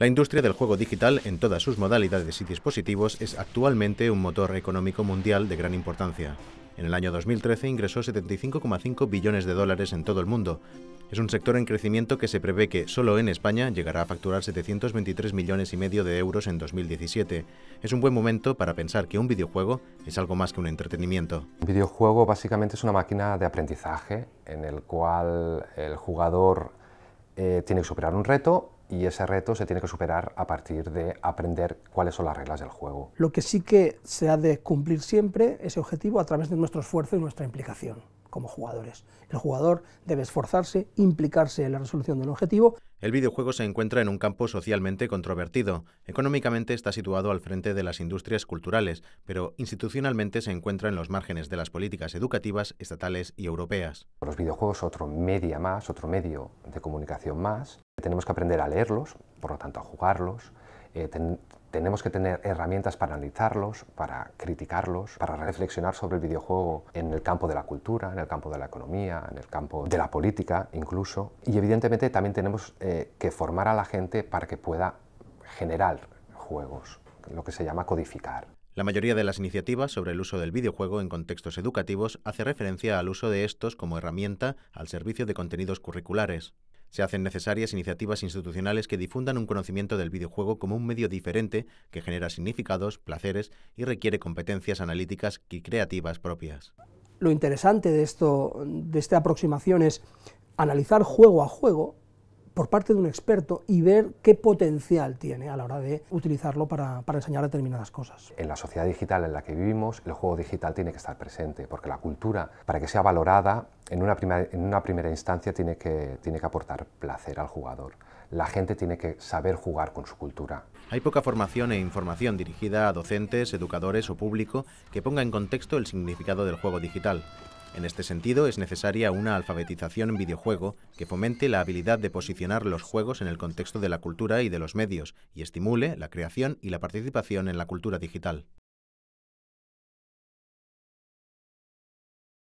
La industria del juego digital en todas sus modalidades y dispositivos es actualmente un motor económico mundial de gran importancia. En el año 2013 ingresó 75,5 billones de dólares en todo el mundo. Es un sector en crecimiento que se prevé que solo en España llegará a facturar 723 millones y medio de euros en 2017. Es un buen momento para pensar que un videojuego es algo más que un entretenimiento. Un videojuego básicamente es una máquina de aprendizaje en el cual el jugador eh, tiene que superar un reto y ese reto se tiene que superar a partir de aprender cuáles son las reglas del juego. Lo que sí que se ha de cumplir siempre ese objetivo a través de nuestro esfuerzo y nuestra implicación como jugadores. El jugador debe esforzarse, implicarse en la resolución del objetivo. El videojuego se encuentra en un campo socialmente controvertido. Económicamente está situado al frente de las industrias culturales, pero institucionalmente se encuentra en los márgenes de las políticas educativas estatales y europeas. Los videojuegos otro media más, otro medio de comunicación más, tenemos que aprender a leerlos, por lo tanto a jugarlos, eh, tenemos que tener herramientas para analizarlos, para criticarlos, para reflexionar sobre el videojuego en el campo de la cultura, en el campo de la economía, en el campo de la política incluso. Y evidentemente también tenemos eh, que formar a la gente para que pueda generar juegos, lo que se llama codificar. La mayoría de las iniciativas sobre el uso del videojuego en contextos educativos hace referencia al uso de estos como herramienta al servicio de contenidos curriculares. Se hacen necesarias iniciativas institucionales que difundan un conocimiento del videojuego como un medio diferente que genera significados, placeres y requiere competencias analíticas y creativas propias. Lo interesante de, esto, de esta aproximación es analizar juego a juego por parte de un experto y ver qué potencial tiene a la hora de utilizarlo para, enseñar determinadas cosas. En la sociedad digital en la que vivimos, el juego digital tiene que estar presente, porque la cultura, para que sea valorada, en una, en una primera instancia tiene que, tiene que aportar placer al jugador. La gente tiene que saber jugar con su cultura. Hay poca formación e información dirigida a docentes, educadores o público que ponga en contexto el significado del juego digital. En este sentido, es necesaria una alfabetización en videojuego que fomente la habilidad de posicionar los juegos en el contexto de la cultura y de los medios y estimule la creación y la participación en la cultura digital.